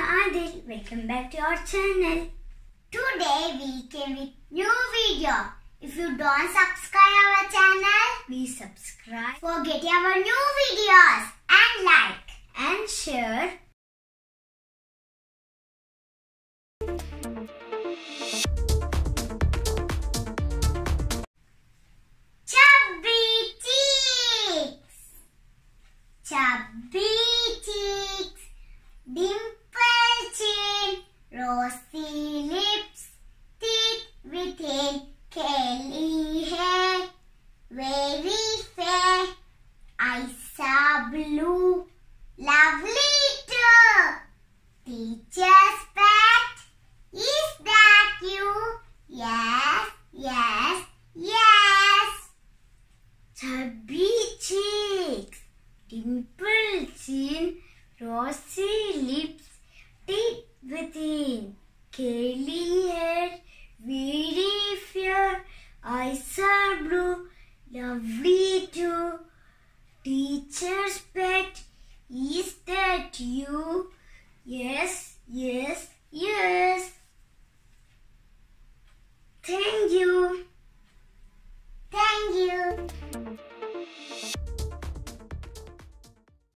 Adil. Welcome back to our channel. Today we came with new video. If you don't subscribe our channel, please subscribe for our new videos and like and share. within. Curly hair, very fair, eyes are blue, lovely too. Teacher's pet, is that you? Yes, yes.